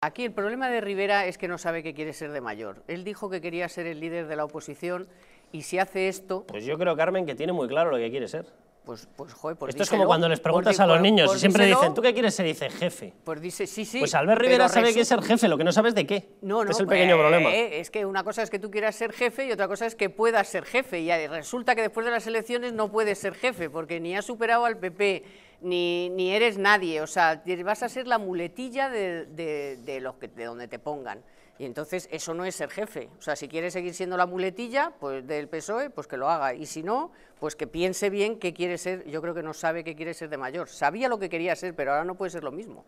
Aquí el problema de Rivera es que no sabe qué quiere ser de mayor. Él dijo que quería ser el líder de la oposición y si hace esto... Pues yo creo, Carmen, que tiene muy claro lo que quiere ser. Pues, pues, joder, pues Esto es como cuando les preguntas a los niños y siempre dicen, ¿tú qué quieres ser? Dice jefe. Pues dice, sí, sí. Pues Albert Rivera sabe que es ser jefe, lo que no sabes de qué. No, no. Es el pequeño eh, problema. Eh, es que una cosa es que tú quieras ser jefe y otra cosa es que puedas ser jefe. Y resulta que después de las elecciones no puedes ser jefe porque ni ha superado al PP ni, ni eres nadie, o sea, vas a ser la muletilla de, de, los que, de donde te pongan. Y entonces eso no es ser jefe. O sea, si quieres seguir siendo la muletilla pues, del PSOE, pues que lo haga. Y si no, pues que piense bien qué quiere ser. Yo creo que no sabe qué quiere ser de mayor. Sabía lo que quería ser, pero ahora no puede ser lo mismo.